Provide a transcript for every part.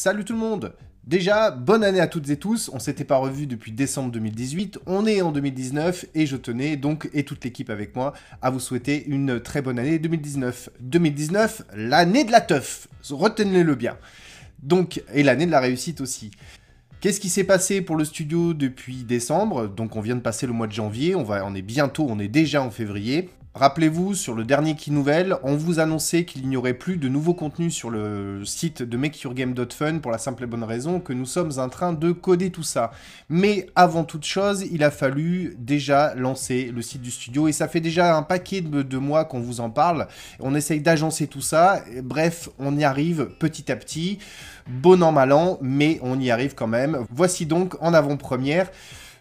Salut tout le monde Déjà, bonne année à toutes et tous, on s'était pas revu depuis décembre 2018, on est en 2019 et je tenais donc, et toute l'équipe avec moi, à vous souhaiter une très bonne année 2019. 2019, l'année de la teuf, retenez-le bien. Donc, et l'année de la réussite aussi. Qu'est-ce qui s'est passé pour le studio depuis décembre Donc on vient de passer le mois de janvier, on, va, on est bientôt, on est déjà en février. Rappelez-vous, sur le dernier qui nouvelle, on vous annonçait qu'il n'y aurait plus de nouveaux contenus sur le site de makeyourgame.fun pour la simple et bonne raison que nous sommes en train de coder tout ça. Mais avant toute chose, il a fallu déjà lancer le site du studio et ça fait déjà un paquet de, mois qu'on vous en parle. On essaye d'agencer tout ça. bref, on y arrive petit à petit. Bon an, mal an, mais on y arrive quand même. Voici donc en avant-première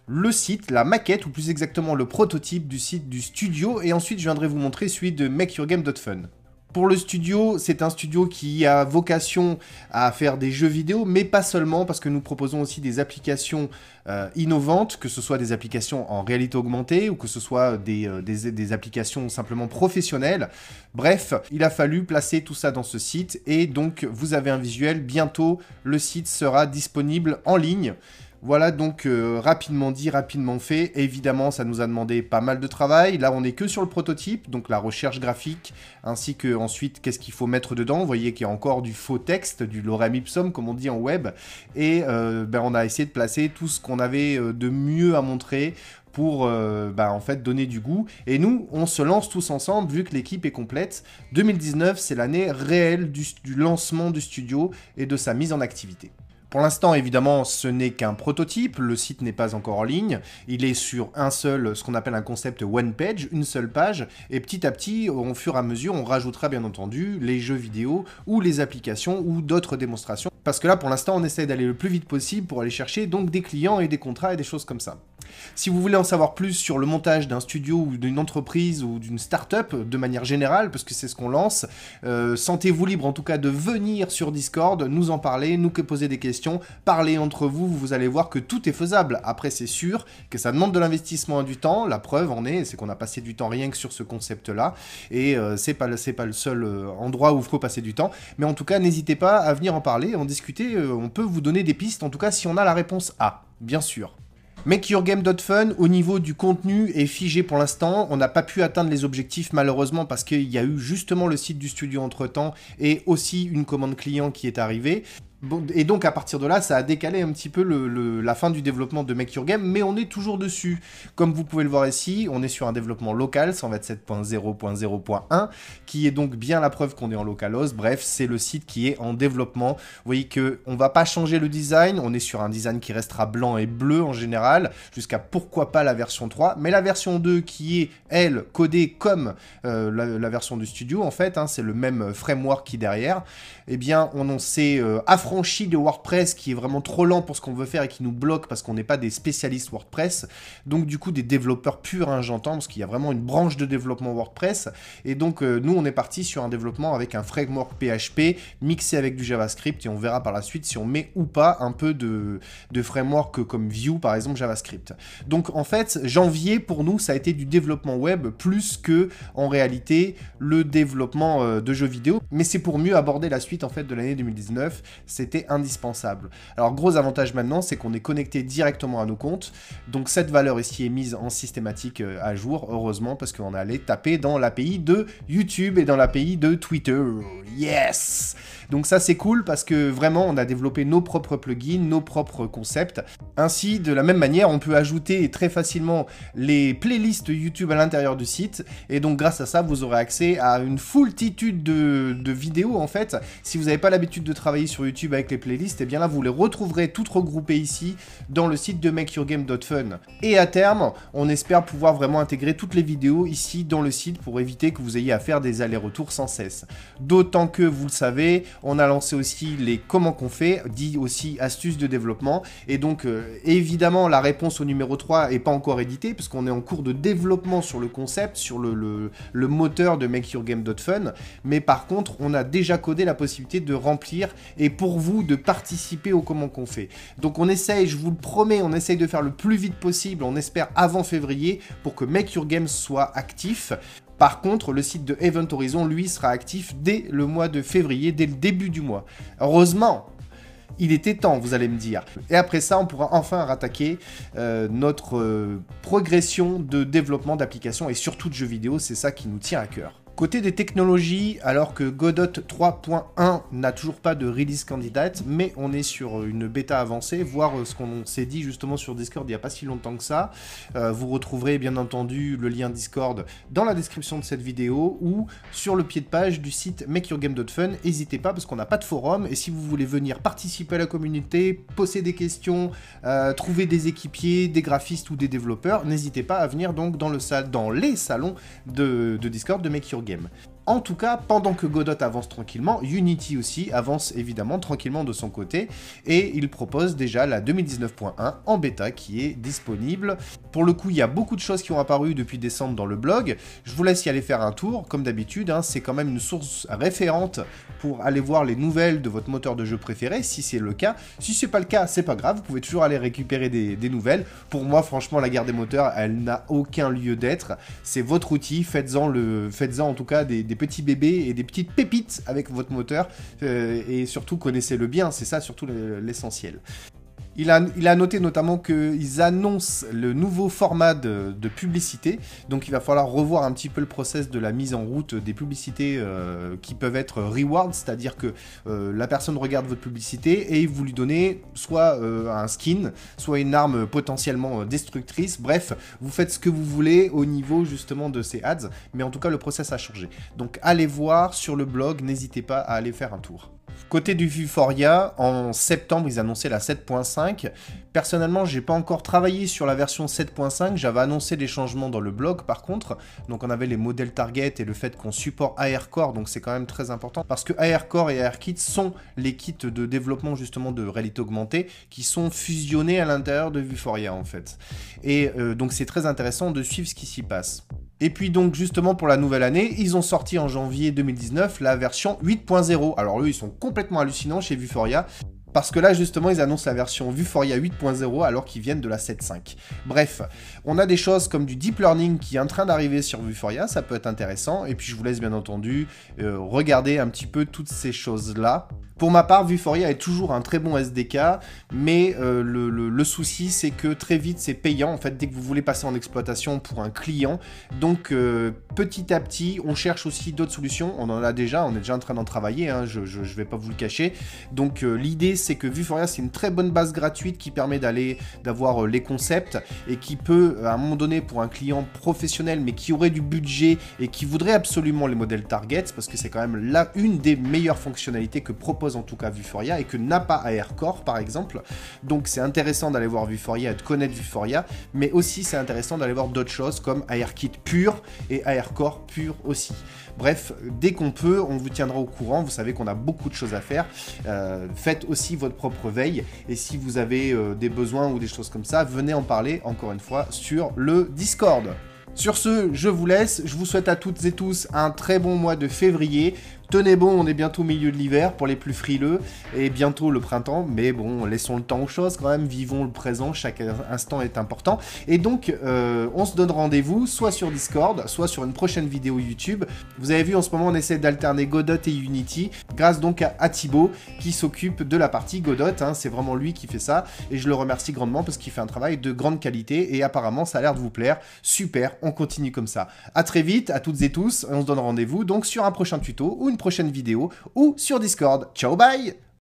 le site, la maquette, ou plus exactement le prototype du site du studio, et ensuite je viendrai vous montrer celui de makeyourgame.fun. Pour le studio, c'est un studio qui a vocation à faire des jeux vidéo, mais pas seulement, parce que nous proposons aussi des applications euh, innovantes, que ce soit des applications en réalité augmentée ou que ce soit euh, des, des, applications simplement professionnelles. Bref, il a fallu placer tout ça dans ce site, et donc vous avez un visuel, bientôt le site sera disponible en ligne. Voilà donc euh, rapidement dit, rapidement fait. Évidemment, ça nous a demandé pas mal de travail. Là, on n'est que sur le prototype, donc la recherche graphique, ainsi que ensuite qu'est-ce qu'il faut mettre dedans. Vous voyez qu'il y a encore du faux texte, du lorem ipsum, comme on dit en web. Et euh, ben, on a essayé de placer tout ce qu'on avait euh, de mieux à montrer pour ben, en fait donner du goût. Et nous, on se lance tous ensemble vu que l'équipe est complète. 2019, c'est l'année réelle du lancement du studio et de sa mise en activité. Pour l'instant, évidemment, ce n'est qu'un prototype, le site n'est pas encore en ligne, il est sur un seul, ce qu'on appelle un concept one page, une seule page, et petit à petit, au fur et à mesure, on rajoutera bien entendu les jeux vidéo ou les applications ou d'autres démonstrations, parce que là, pour l'instant, on essaie d'aller le plus vite possible pour aller chercher donc des clients et des contrats et des choses comme ça. Si vous voulez en savoir plus sur le montage d'un studio ou d'une entreprise ou d'une start-up de manière générale, parce que c'est ce qu'on lance, euh, sentez-vous libre en tout cas de venir sur Discord, nous en parler, nous poser des questions, parler entre vous, vous allez voir que tout est faisable. Après, c'est sûr que ça demande de l'investissement et du temps, la preuve en est, c'est qu'on a passé du temps rien que sur ce concept-là, et euh, c'est pas, pas le seul euh, endroit où il faut passer du temps, mais en tout cas, n'hésitez pas à venir en parler, en discuter, on peut vous donner des pistes, en tout cas si on a la réponse A, bien sûr. Make Your Game au niveau du contenu, est figé pour l'instant. On n'a pas pu atteindre les objectifs, malheureusement, parce qu'il y a eu justement le site du studio entre temps et aussi une commande client qui est arrivée et donc à partir de là, ça a décalé un petit peu la fin du développement de Make Your Game, mais on est toujours dessus. Comme vous pouvez le voir ici, on est sur un développement local, 127.0.0.1, qui est donc bien la preuve qu'on est en localos Bref, c'est le site qui est en développement. Vous voyez qu'on ne va pas changer le design, on est sur un design qui restera blanc et bleu en général, jusqu'à pourquoi pas la version 3, mais la version 2 qui est, elle, codée comme euh, la, version du studio, en fait, hein, c'est le même framework qui derrière, eh bien on en s'est franchi de WordPress qui est vraiment trop lent pour ce qu'on veut faire et qui nous bloque parce qu'on n'est pas des spécialistes WordPress. Donc du coup des développeurs purs, hein, j'entends, parce qu'il y a vraiment une branche de développement WordPress. Et donc euh, nous on est parti sur un développement avec un framework PHP mixé avec du JavaScript et on verra par la suite si on met ou pas un peu de, de framework comme Vue par exemple JavaScript. Donc en fait janvier pour nous ça a été du développement web plus que en réalité le développement euh, de jeux vidéo. Mais c'est pour mieux aborder la suite en fait de l'année 2019 c'était indispensable. Alors gros avantage maintenant, c'est qu'on est connecté directement à nos comptes, donc cette valeur ici est mise en systématique euh, à jour, heureusement, parce qu'on allait taper dans l'API de YouTube et dans l'API de Twitter. Yes Donc ça c'est cool parce que vraiment on a développé nos propres plugins, nos propres concepts. Ainsi, de la même manière, on peut ajouter très facilement les playlists YouTube à l'intérieur du site. Et donc grâce à ça, vous aurez accès à une foultitude de, vidéos en fait. Si vous n'avez pas l'habitude de travailler sur YouTube avec les playlists, et eh bien là vous les retrouverez toutes regroupées ici dans le site de makeyourgame.fun. Et à terme, on espère pouvoir vraiment intégrer toutes les vidéos ici dans le site pour éviter que vous ayez à faire des allers-retours sans cesse. D'autant que, vous le savez, on a lancé aussi les comment qu'on fait, dit aussi astuces de développement. Et donc, euh, évidemment, la réponse au numéro 3 n'est pas encore éditée, puisqu'on est en cours de développement sur le concept, sur le, le, moteur de makeyourgame.fun. Mais par contre, on a déjà codé la possibilité de remplir et pour vous de participer au comment qu'on fait. Donc, on essaye, je vous le promets, on essaye de faire le plus vite possible, on espère avant février, pour que Make Your Game soit actif. Par contre, le site de Event Horizon, lui, sera actif dès le mois de février, dès le début du mois. Heureusement, il était temps, vous allez me dire. Et après ça, on pourra enfin rattaquer euh, notre euh, progression de développement d'applications et surtout de jeux vidéo. C'est ça qui nous tient à cœur. Côté des technologies, alors que Godot 3.1 n'a toujours pas de release candidate, mais on est sur une bêta avancée, voire euh, ce qu'on s'est dit justement sur Discord il n'y a pas si longtemps que ça. Euh, vous retrouverez bien entendu le lien Discord dans la description de cette vidéo ou sur le pied de page du site makeyourgame.fun. N'hésitez pas parce qu'on n'a pas de forum et si vous voulez venir participer à la communauté, poser des questions, euh, trouver des équipiers, des graphistes ou des développeurs, n'hésitez pas à venir donc dans, le dans les salons de, Discord de Make Your Him. En tout cas, pendant que Godot avance tranquillement, Unity aussi avance évidemment tranquillement de son côté et il propose déjà la 2019.1 en bêta qui est disponible. Pour le coup, il y a beaucoup de choses qui ont apparu depuis décembre dans le blog. Je vous laisse y aller faire un tour. Comme d'habitude, hein, c'est quand même une source référente pour aller voir les nouvelles de votre moteur de jeu préféré, si c'est le cas. Si c'est pas le cas, c'est pas grave, vous pouvez toujours aller récupérer des, nouvelles. Pour moi, franchement, la guerre des moteurs, elle n'a aucun lieu d'être. C'est votre outil, faites-en faites en tout cas des petits bébés et des petites pépites avec votre moteur. Euh, et surtout, connaissez-le bien, c'est ça surtout l'essentiel. Il a, noté notamment qu'ils annoncent le nouveau format de, publicité, donc il va falloir revoir un petit peu le process de la mise en route des publicités euh, qui peuvent être rewards, c'est-à-dire que euh, la personne regarde votre publicité et vous lui donnez soit euh, un skin, soit une arme potentiellement destructrice, bref, vous faites ce que vous voulez au niveau justement de ces ads, mais en tout cas le process a changé. Donc allez voir sur le blog, n'hésitez pas à aller faire un tour. Côté du Vuforia, en septembre, ils annonçaient la 7.5, Personnellement, j'ai pas encore travaillé sur la version 7.5, j'avais annoncé des changements dans le blog par contre, donc on avait les modèles target et le fait qu'on supporte ARCore, donc c'est quand même très important, parce que ARCore et ARKit Kit sont les kits de développement justement de réalité augmentée, qui sont fusionnés à l'intérieur de Vuforia en fait. Et euh, donc c'est très intéressant de suivre ce qui s'y passe. Et puis donc justement pour la nouvelle année, ils ont sorti en janvier 2019 la version 8.0. Alors eux, ils sont complètement hallucinants chez Vuforia. Parce que là, justement, ils annoncent la version Vuforia 8.0 alors qu'ils viennent de la 7.5. Bref, on a des choses comme du deep learning qui est en train d'arriver sur Vuforia, ça peut être intéressant. Et puis, je vous laisse bien entendu euh, regarder un petit peu toutes ces choses-là. Pour ma part, Vuforia est toujours un très bon SDK, mais euh, le, souci c'est que très vite c'est payant en fait dès que vous voulez passer en exploitation pour un client. Donc euh, petit à petit, on cherche aussi d'autres solutions. On en a déjà, on est déjà en train d'en travailler, hein, je ne vais pas vous le cacher. Donc l'idée, l'idée c'est que Vuforia, c'est une très bonne base gratuite qui permet d'aller d'avoir euh, les concepts et qui peut, euh, à un moment donné, pour un client professionnel, mais qui aurait du budget et qui voudrait absolument les modèles Target, parce que c'est quand même là une des meilleures fonctionnalités que propose en tout cas Vuforia et que n'a pas AirCore, par exemple. Donc, c'est intéressant d'aller voir Vuforia et de connaître Vuforia, mais aussi c'est intéressant d'aller voir d'autres choses comme AirKit pur et AirCore pur aussi. Bref, dès qu'on peut, on vous tiendra au courant. Vous savez qu'on a beaucoup de choses à faire. Euh, faites aussi votre propre veille. Et si vous avez euh, des besoins ou des choses comme ça, venez en parler encore une fois sur le Discord. Sur ce, je vous laisse. Je vous souhaite à toutes et tous un très bon mois de février. Tenez bon, on est bientôt au milieu de l'hiver pour les plus frileux et bientôt le printemps, mais bon, laissons le temps aux choses quand même, vivons le présent, chaque instant est important. Et donc, euh, on se donne rendez-vous soit sur Discord, soit sur une prochaine vidéo YouTube. Vous avez vu, en ce moment, on essaie d'alterner Godot et Unity, grâce donc à, Atibo Thibaut qui s'occupe de la partie Godot. Hein. c'est vraiment lui qui fait ça et je le remercie grandement parce qu'il fait un travail de grande qualité et apparemment, ça a l'air de vous plaire. Super, on continue comme ça. A très vite, à toutes et tous, on se donne rendez-vous donc sur un prochain tuto ou une prochaine vidéo ou sur Discord. Ciao, bye